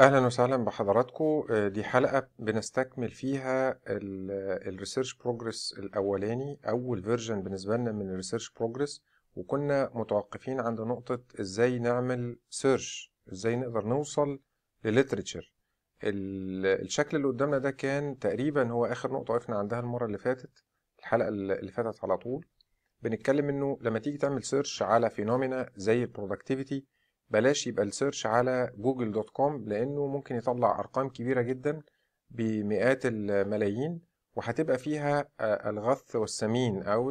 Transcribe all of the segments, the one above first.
اهلا وسهلا بحضراتكم آه، دي حلقه بنستكمل فيها الريسيرش بروجرس الاولاني اول فيرجن بالنسبه لنا من الريسيرش بروجرس وكنا متوقفين عند نقطه ازاي نعمل سيرش ازاي نقدر نوصل لليترشر الشكل اللي قدامنا ده كان تقريبا هو اخر نقطه وقفنا عندها المره اللي فاتت الحلقه اللي فاتت على طول بنتكلم انه لما تيجي تعمل سيرش على فينومينا زي البرودكتيفيتي بلاش يبقى السيرش على جوجل دوت كوم لانه ممكن يطلع ارقام كبيره جدا بمئات الملايين وهتبقى فيها آه، الغث والسمين او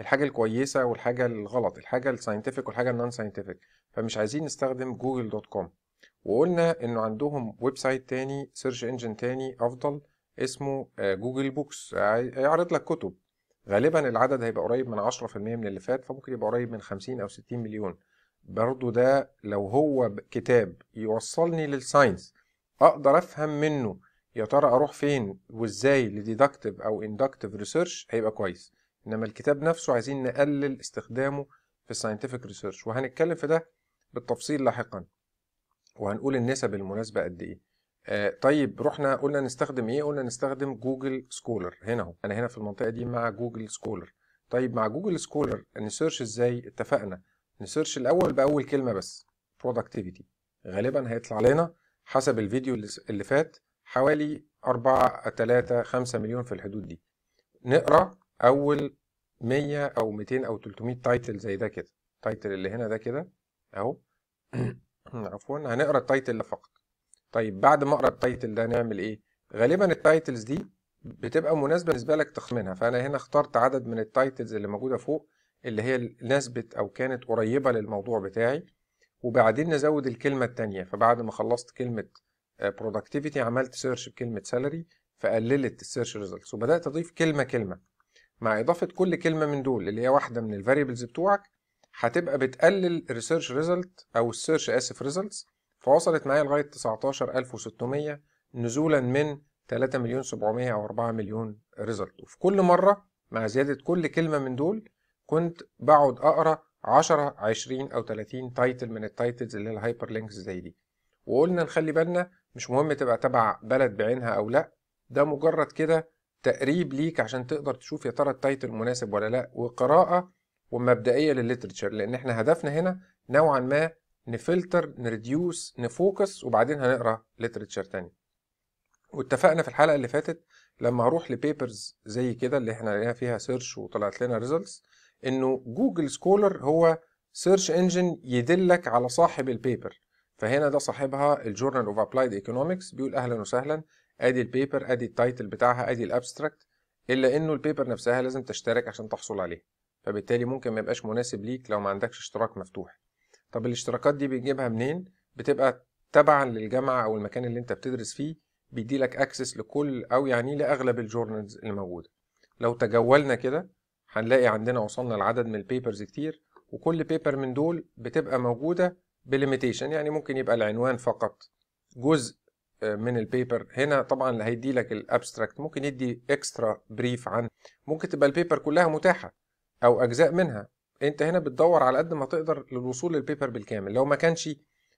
الحاجه الكويسه والحاجه الغلط الحاجه الساينتفك والحاجه النون ساينتفك فمش عايزين نستخدم جوجل دوت كوم وقلنا انه عندهم ويب سايت تاني سيرش انجن تاني افضل اسمه آه، جوجل بوكس يعرض لك كتب غالبا العدد هيبقى قريب من 10% من اللي فات فممكن يبقى قريب من 50 او 60 مليون برضو ده لو هو كتاب يوصلني للساينس اقدر افهم منه يا ترى اروح فين وازاي لديدكتيف او اندكتيف ريسيرش هيبقى كويس انما الكتاب نفسه عايزين نقلل استخدامه في الساينتفك ريسيرش وهنتكلم في ده بالتفصيل لاحقا وهنقول النسب المناسبه قد ايه آه طيب رحنا قلنا نستخدم ايه قلنا نستخدم جوجل سكولر هنا اهو انا هنا في المنطقه دي مع جوجل سكولر طيب مع جوجل سكولر نسيرش ازاي اتفقنا نسيرش الاول باول كلمه بس productivity غالبا هيطلع لنا حسب الفيديو اللي فات حوالي 4 3 5 مليون في الحدود دي نقرا اول 100 او 200 او 300 تايتل زي ده كده التايتل اللي هنا ده كده اهو عفوا هنقرا التايتل ده فقط طيب بعد ما اقرا التايتل ده نعمل ايه غالبا التايتلز دي بتبقى مناسبه بالنسبه لك تخمينها فانا هنا اخترت عدد من التايتلز اللي موجوده فوق اللي هي نسبت أو كانت قريبة للموضوع بتاعي وبعدين نزود الكلمة التانية فبعد ما خلصت كلمة آه، productivity عملت سيرش بكلمة salary فقللت السيرش ريزلتس وبدأت أضيف كلمة كلمة مع إضافة كل كلمة من دول اللي هي واحدة من الفاريبلز بتوعك هتبقى بتقلل الريسيرش ريزلت أو السيرش آسف ريزلتس فوصلت معايا لغاية 19600 نزولا من 3 مليون 700 أو 4 مليون ريزلت وفي كل مرة مع زيادة كل كلمة من دول كنت بقعد اقرا 10 20 او 30 تايتل من التايتلز اللي هي الهايبر لينكس زي دي وقلنا نخلي بالنا مش مهم تبقى تبع بلد بعينها او لا ده مجرد كده تقريب ليك عشان تقدر تشوف يا ترى التايتل مناسب ولا لا وقراءه ومبدئيه للليترشر لان احنا هدفنا هنا نوعا ما نفلتر نريديوس نفوكس وبعدين هنقرا ليترشر تاني واتفقنا في الحلقه اللي فاتت لما هروح لبيبرز زي كده اللي احنا لقينا فيها سيرش وطلعت لنا ريزلتس انه جوجل سكولر هو سيرش انجن يدلك على صاحب البيبر فهنا ده صاحبها الجورنال اوف ابلايد ايكونومكس بيقول اهلا وسهلا ادي البيبر ادي التايتل بتاعها ادي الابستراكت الا انه البيبر نفسها لازم تشترك عشان تحصل عليه فبالتالي ممكن ما يبقاش مناسب ليك لو ما عندكش اشتراك مفتوح طب الاشتراكات دي بتجيبها منين بتبقى تبعا للجامعه او المكان اللي انت بتدرس فيه بيديلك اكسس لكل او يعني لاغلب الجورنالز الموجوده لو تجولنا كده هنلاقي عندنا وصلنا لعدد من البيبرز كتير وكل بيبر من دول بتبقى موجودة بليميتيشن يعني ممكن يبقى العنوان فقط جزء آه، من البيبر هنا طبعا اللي هيدي لك الابستراكت ممكن يدي اكسترا بريف عن ممكن تبقى البيبر كلها متاحة او اجزاء منها انت هنا بتدور على قد ما تقدر للوصول للبيبر بالكامل لو ما كانش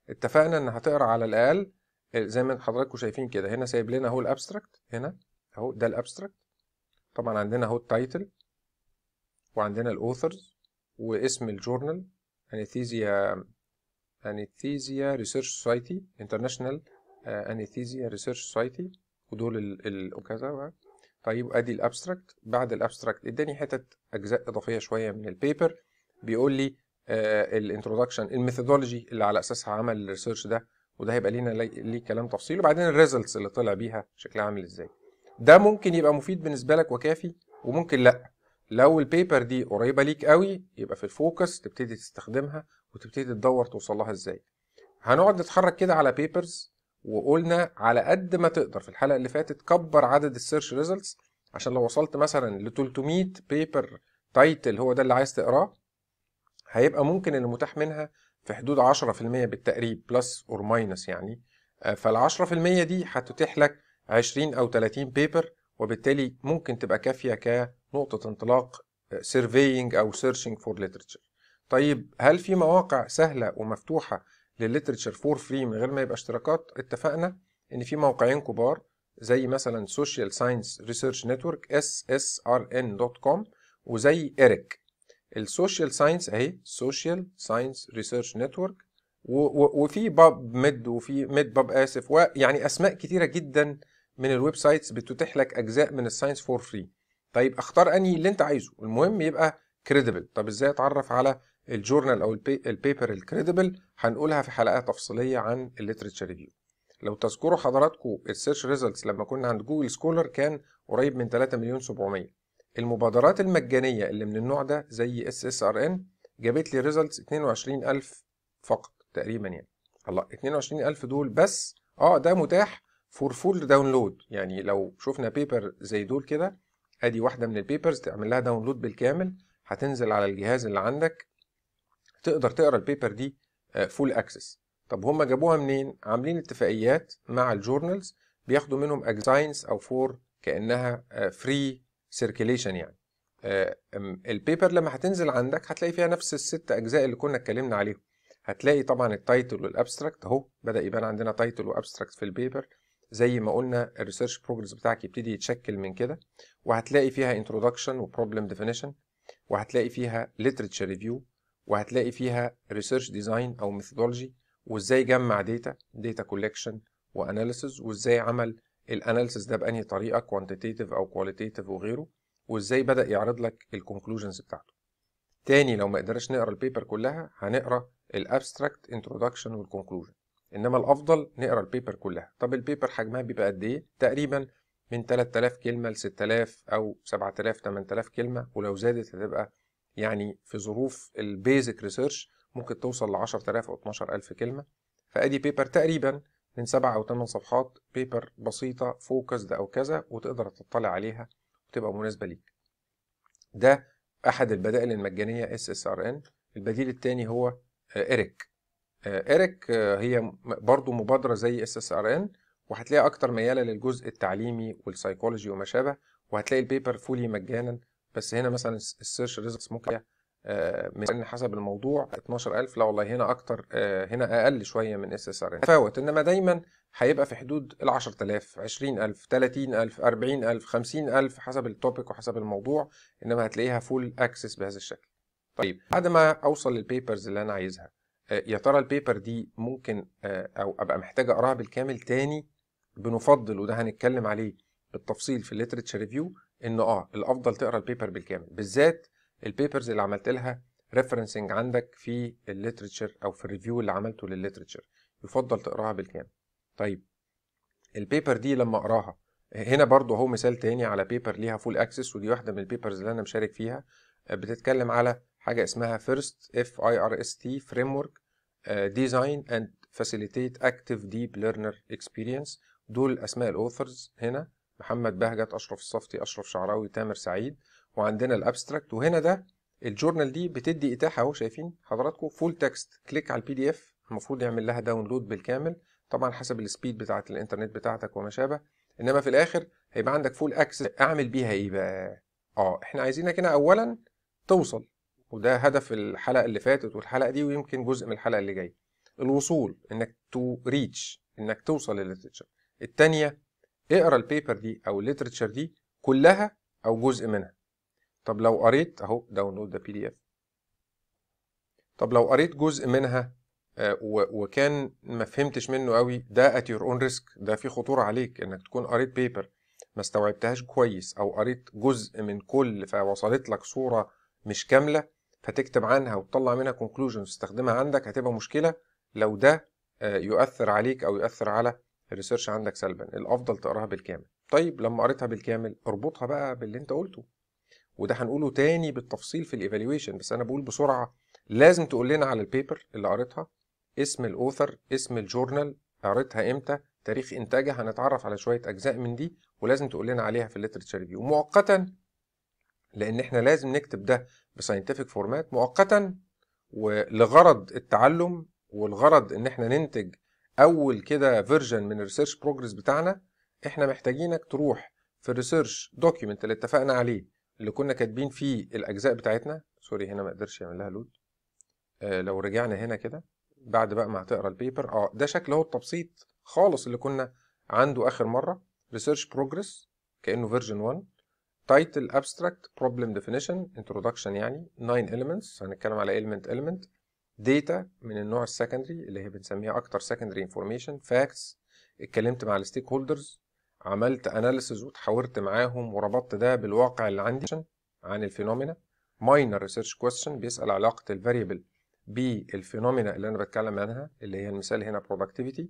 اتفقنا ان هتقرا على الاقل آه، زي ما حضراتكم شايفين كده هنا سايب لنا اهو الابستراكت هنا اهو ده الابستراكت طبعا عندنا اهو التايتل وعندنا الأوثرز واسم الجورنال أنيثيزيا أنيثيزيا ريسيرش سوسايتي انترناشونال أنيثيزيا ريسيرش سوسايتي ودول ال وكذا طيب ادي الابستراكت بعد الابستراكت اداني حتت اجزاء اضافيه شويه من البيبر بيقول لي آه، الانترودكشن الميثودولوجي اللي على اساسها عمل الريسيرش ده وده هيبقى لينا ليه كلام تفصيلي وبعدين الريزلتس اللي طلع بيها شكلها عامل ازاي ده ممكن يبقى مفيد بالنسبه لك وكافي وممكن لا لو البيبر دي قريبه ليك قوي يبقى في الفوكس تبتدي تستخدمها وتبتدي تدور توصل لها ازاي هنقعد نتحرك كده على بيبرز وقلنا على قد ما تقدر في الحلقه اللي فاتت كبر عدد السيرش ريزلتس عشان لو وصلت مثلا ل 300 بيبر تايتل هو ده اللي عايز تقراه هيبقى ممكن اللي متاح منها في حدود 10% بالتقريب بلس اور ماينس يعني آه، فال 10% دي هتتيح لك 20 او 30 بيبر وبالتالي ممكن تبقى كافيه كنقطه انطلاق سيرفينج آه، او سيرشنج فور ليترشر طيب هل في مواقع سهله ومفتوحه للليترشر فور فري من غير ما يبقى اشتراكات اتفقنا ان في موقعين كبار زي مثلا سوشيال ساينس ريسيرش نتورك اس اس ار ان دوت كوم وزي اريك السوشيال ساينس اهي سوشيال ساينس ريسيرش نتورك وفي باب ميد وفي ميد باب اسف ويعني اسماء كتيره جدا من الويب سايتس بتتيح لك اجزاء من الساينس فور فري طيب اختار انهي اللي انت عايزه المهم يبقى كريديبل طب ازاي اتعرف على الجورنال او البيبر الكريديبل هنقولها في حلقه تفصيليه عن الليترشر ريفيو لو تذكروا حضراتكم السيرش ريزلتس لما كنا عند جوجل سكولر كان قريب من 3 مليون 700 المبادرات المجانيه اللي من النوع ده زي اس اس ار ان جابت لي ريزلتس 22000 فقط تقريبا يعني الله 22000 دول بس اه ده متاح فور فول داونلود يعني لو شفنا بيبر زي دول كده ادي واحده من البيبرز تعمل لها داونلود بالكامل هتنزل على الجهاز اللي عندك تقدر تقرا البيبر دي فول آه، اكسس طب هم جابوها منين عاملين اتفاقيات مع الجورنالز بياخدوا منهم اجزاينز او فور كانها فري آه، سيركيليشن يعني آه، البيبر لما هتنزل عندك هتلاقي فيها نفس الست اجزاء اللي كنا اتكلمنا عليهم هتلاقي طبعا التايتل والابستراكت اهو بدا يبان عندنا تايتل وابستراكت في البيبر زي ما قلنا الريسيرش بروجرس بتاعك يبتدي يتشكل من كده وهتلاقي فيها انترودكشن وبروبلم ديفينيشن وهتلاقي فيها ليترتشر ريفيو وهتلاقي فيها ريسيرش ديزاين او ميثودولوجي وازاي جمع داتا داتا كولكشن واناليسز وازاي عمل الاناليسز ده بانهي طريقه كوانتيتيف او كواليتيتيف وغيره وازاي بدا يعرض لك الكونكلوجنز بتاعته تاني لو ما قدرناش نقرا البيبر كلها هنقرا الابستراكت انترودكشن والكونكلوجن انما الافضل نقرا البيبر كلها طب البيبر حجمها بيبقى قد ايه تقريبا من 3000 كلمه ل 6000 او 7000 8000 كلمه ولو زادت هتبقى يعني في ظروف البيزك ريسيرش ممكن توصل ل 10000 او 12000 كلمه فادي بيبر تقريبا من 7 او ثمان صفحات بيبر بسيطه فوكسد او كذا وتقدر تطلع عليها وتبقى مناسبه ليك ده احد البدائل المجانيه اس اس ار ان البديل الثاني هو اريك آه، إيريك آه، هي برضو مبادرة زي اس اس ار ان وهتلاقيها أكتر ميالة للجزء التعليمي والسايكولوجي وما شابه وهتلاقي البيبر فولي مجانا بس هنا مثلا السيرش ريزلتس ممكن آه، من حسب الموضوع 12000 لا والله هنا اكتر هنا اقل شويه من اس اس ار ان تفاوت انما دايما هيبقى في حدود ال 10000 20000 30000 40000 50000 حسب التوبيك وحسب الموضوع انما هتلاقيها فول اكسس بهذا الشكل طيب بعد ما اوصل للبيبرز اللي انا عايزها آه، يا ترى البيبر دي ممكن آه، او ابقى محتاج اقراها بالكامل تاني بنفضل وده هنتكلم عليه بالتفصيل في الليترتشر ريفيو ان اه الافضل تقرا البيبر بالكامل بالذات البيبرز اللي عملت لها ريفرنسنج عندك في الليترتشر او في الريفيو اللي عملته للليترتشر يفضل تقراها بالكامل طيب البيبر دي لما اقراها هنا برضو اهو مثال تاني على بيبر ليها فول اكسس ودي واحده من البيبرز اللي انا مشارك فيها آه، بتتكلم على حاجه اسمها فيرست اف اي ار اس تي فريم Deep ديزاين اند ديب اكسبيرينس دول اسماء الاوثرز هنا محمد بهجت اشرف الصفتي اشرف شعراوي تامر سعيد وعندنا الابستراكت وهنا ده الجورنال دي بتدي اتاحه اهو شايفين حضراتكم فول تكست كليك على البي دي اف المفروض يعمل لها داونلود بالكامل طبعا حسب السبيد بتاعه الانترنت بتاعتك وما شابه انما في الاخر هيبقى عندك فول اكسس اعمل بيها ايه بقى اه احنا عايزينك هنا اولا توصل وده هدف الحلقه اللي فاتت والحلقه دي ويمكن جزء من الحلقه اللي جايه الوصول انك تو ريتش انك توصل للليترشر الثانيه اقرا البيبر دي او الليترشر دي كلها او جزء منها طب لو قريت اهو داونلود ده بي دي اف طب لو قريت جزء منها آه، وكان ما فهمتش منه قوي ده ات يور اون ريسك ده في خطوره عليك انك تكون قريت بيبر ما استوعبتهاش كويس او قريت جزء من كل فوصلت لك صوره مش كامله هتكتب عنها وتطلع منها كونكلوجن وتستخدمها عندك هتبقى مشكله لو ده آه، يؤثر عليك او يؤثر على الريسيرش عندك سلبا الافضل تقراها بالكامل طيب لما قريتها بالكامل اربطها بقى باللي انت قلته وده هنقوله تاني بالتفصيل في الايفالويشن بس انا بقول بسرعه لازم تقول لنا على البيبر اللي قريتها اسم الاوثر اسم الجورنال قريتها امتى تاريخ انتاجها هنتعرف على شويه اجزاء من دي ولازم تقول لنا عليها في الليترتشر ريفيو مؤقتا لان احنا لازم نكتب ده بساينتفك فورمات مؤقتا ولغرض التعلم والغرض ان احنا ننتج اول كده فيرجن من الريسيرش بروجرس بتاعنا احنا محتاجينك تروح في الريسيرش دوكيومنت اللي اتفقنا عليه اللي كنا كاتبين فيه الاجزاء بتاعتنا سوري هنا ما اقدرش يعمل لها لود آه لو رجعنا هنا كده بعد بقى ما هتقرا البيبر اه ده شكل هو التبسيط خالص اللي كنا عنده اخر مره ريسيرش بروجرس كانه فيرجن 1 تايتل ابستراكت بروبلم ديفينيشن انتروداكشن يعني 9 elements هنتكلم على element element داتا من النوع السكندري اللي هي بنسميها اكتر سكندري انفورميشن فاكتس اتكلمت مع الستيك هولدرز عملت اناليسز وتحاورت معاهم وربطت ده بالواقع اللي عندي عن الفينومينا ماينر ريسيرش كويستشن بيسال علاقه الفاريبل بالفينومينا اللي انا بتكلم عنها اللي هي المثال هنا productivity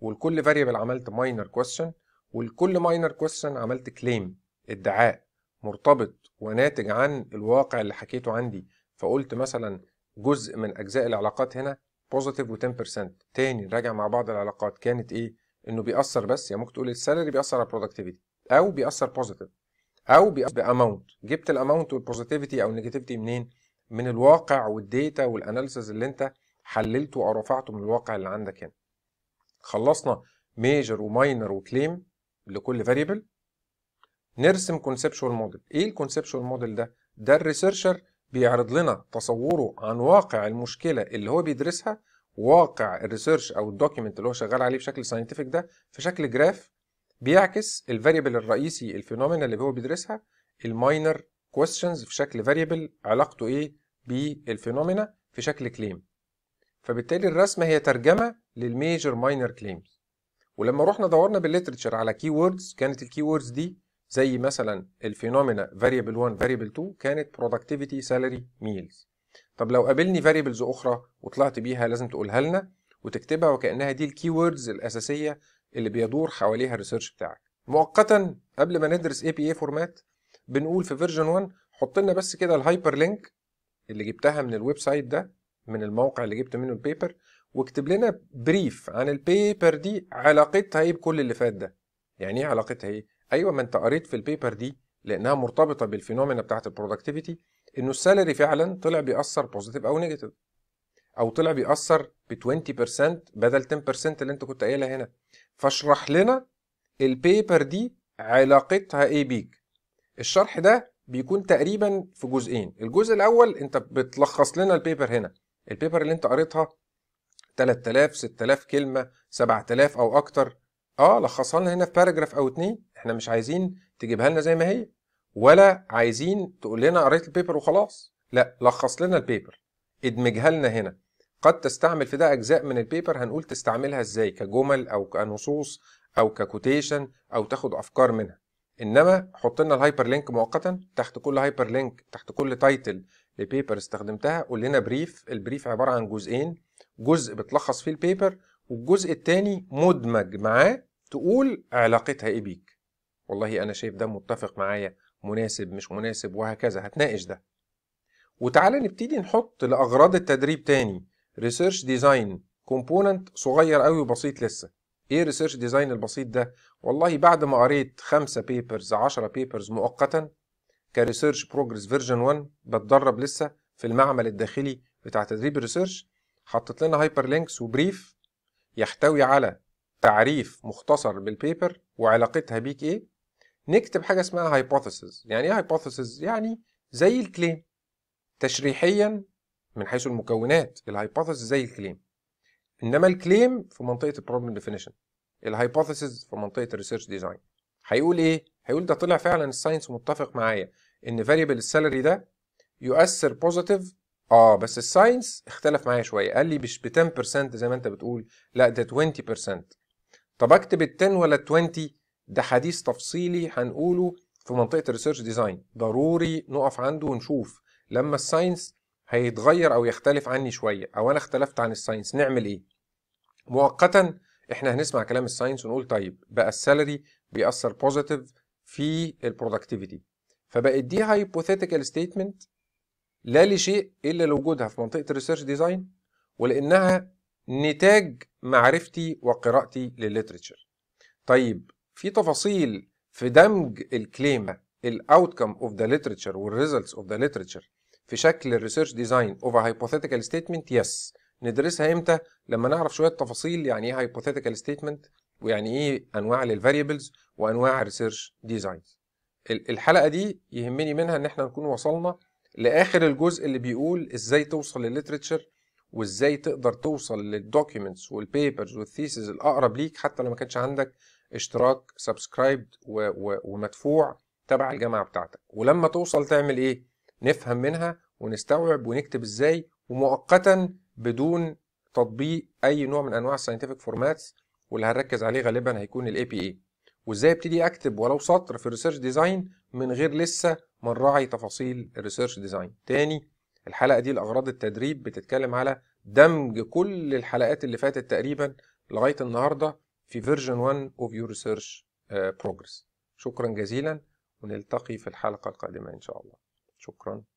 ولكل فاريبل عملت ماينر كويستشن ولكل ماينر كويستشن عملت كليم ادعاء مرتبط وناتج عن الواقع اللي حكيته عندي فقلت مثلا جزء من اجزاء العلاقات هنا بوزيتيف و10% تاني نراجع مع بعض العلاقات كانت ايه انه بيأثر بس يعني ممكن تقول السالري بيأثر على البرودكتيفيتي او بيأثر بوزيتيف او بيأثر باماونت جبت الاماونت والبوزيتيفيتي او النيجاتيفيتي منين من الواقع والديتا والاناليسز اللي انت حللته او رفعته من الواقع اللي عندك هنا خلصنا ميجر وماينر وكليم لكل فاريبل نرسم كونسبشوال موديل ايه الكونسبشوال موديل ده ده الريسيرشر بيعرض لنا تصوره عن واقع المشكله اللي هو بيدرسها واقع الريسيرش او الدوكيمنت اللي هو شغال عليه بشكل ساينتفك ده في شكل جراف بيعكس الفاريبل الرئيسي الفينومينا اللي هو بيدرسها الماينر كويستشنز في شكل فاريبل علاقته ايه بالفينومينا في شكل كليم فبالتالي الرسمه هي ترجمه للميجر ماينر كليمز ولما رحنا دورنا بالليترتشر على كي ووردز كانت الكي ووردز دي زي مثلا الفينومينا variable 1 variable 2 كانت productivity salary meals طب لو قابلني variables اخرى وطلعت بيها لازم تقولها لنا وتكتبها وكانها دي الكي ووردز الاساسيه اللي بيدور حواليها الريسيرش بتاعك مؤقتا قبل ما ندرس اي بي اي فورمات بنقول في فيرجن 1 حط لنا بس كده الهايبر لينك اللي جبتها من الويب سايت ده من الموقع اللي جبت منه البيبر واكتب لنا بريف عن البيبر دي علاقتها ايه بكل اللي فات ده يعني ايه علاقتها ايه ايوه ما انت قريت في البيبر دي لانها مرتبطه بالفينومينا بتاعه البرودكتيفيتي انه السالري فعلا طلع بيأثر بوزيتيف او نيجاتيف او طلع بيأثر ب 20% بدل 10% اللي انت كنت قايلها هنا فاشرح لنا البيبر دي علاقتها ايه بيك الشرح ده بيكون تقريبا في جزئين الجزء الاول انت بتلخص لنا البيبر هنا البيبر اللي انت قريتها 3000 6000 كلمه 7000 او اكتر اه لخصها لنا هنا في باراجراف او اتنين احنا مش عايزين تجيبها لنا زي ما هي ولا عايزين تقول لنا قريت البيبر وخلاص لا لخص لنا البيبر ادمجها لنا هنا قد تستعمل في ده اجزاء من البيبر هنقول تستعملها ازاي كجمل او كنصوص او ككوتيشن او تاخد افكار منها انما حط لنا الهايبر لينك مؤقتا تحت كل هايبر لينك تحت كل تايتل لبيبر استخدمتها قول لنا بريف البريف عباره عن جزئين جزء بتلخص فيه البيبر والجزء الثاني مدمج معاه تقول علاقتها ايه بيك والله انا شايف ده متفق معايا مناسب مش مناسب وهكذا هتناقش ده وتعالى نبتدي نحط لاغراض التدريب تاني ريسيرش ديزاين كومبوننت صغير قوي وبسيط لسه ايه ريسيرش ديزاين البسيط ده والله بعد ما قريت خمسة بيبرز 10 بيبرز مؤقتا كريسيرش بروجرس فيرجن 1 بتدرب لسه في المعمل الداخلي بتاع تدريب الريسيرش حطيت لنا هايبر لينكس وبريف يحتوي على تعريف مختصر بالبيبر وعلاقتها بيك ايه نكتب حاجه اسمها هايبوثيسز يعني ايه هايبوثيسز يعني زي الكليم تشريحيا من حيث المكونات الهايبوثيسز زي الكليم انما الكليم في منطقه البروبلم ديفينيشن الهايبوثيسز في منطقه الريسيرش ديزاين هيقول ايه هيقول ده طلع فعلا الساينس متفق معايا ان فاريبل السالري ده يؤثر بوزيتيف اه بس الساينس اختلف معايا شويه قال لي مش ب 10% زي ما انت بتقول لا ده 20% طب اكتب ال 10 ولا 20 ده حديث تفصيلي هنقوله في منطقه الريسيرش ديزاين ضروري نقف عنده ونشوف لما الساينس هيتغير او يختلف عني شويه او انا اختلفت عن الساينس نعمل ايه مؤقتا احنا هنسمع كلام الساينس ونقول طيب بقى السالري بيأثر بوزيتيف في البرودكتيفيتي فبقت دي هايبوثيتيكال ستيتمنت لا لشيء الا لوجودها في منطقه الريسيرش ديزاين ولانها نتاج معرفتي وقراءتي للليترشر طيب في تفاصيل في دمج الكليمه الاوتكم اوف ذا ليترشر والريزلتس اوف ذا ليترشر في شكل الريسيرش ديزاين اوف هايبوثيتيكال ستيتمنت يس ندرسها امتى لما نعرف شويه تفاصيل يعني ايه هايبوثيتيكال ستيتمنت ويعني ايه انواع للفاريبلز وانواع الريسيرش ديزاين الحلقه دي يهمني منها ان احنا نكون وصلنا لاخر الجزء اللي بيقول ازاي توصل للليترشر وازاي تقدر توصل للدوكيومنتس والبيبرز والثيسز الاقرب ليك حتى لو ما كانش عندك اشتراك و... ومدفوع تبع الجامعه بتاعتك ولما توصل تعمل ايه نفهم منها ونستوعب ونكتب ازاي ومؤقتا بدون تطبيق اي نوع من انواع الساينتفك فورماتس واللي هنركز عليه غالبا هيكون الاي بي اي وازاي ابتدي اكتب ولو سطر في الريسيرش ديزاين من غير لسه ما نراعي تفاصيل الريسيرش ديزاين تاني الحلقه دي لاغراض التدريب بتتكلم على دمج كل الحلقات اللي فاتت تقريبا لغايه النهارده في فيرجن 1 of your research uh, progress شكرا جزيلا ونلتقي في الحلقة القادمة إن شاء الله شكرا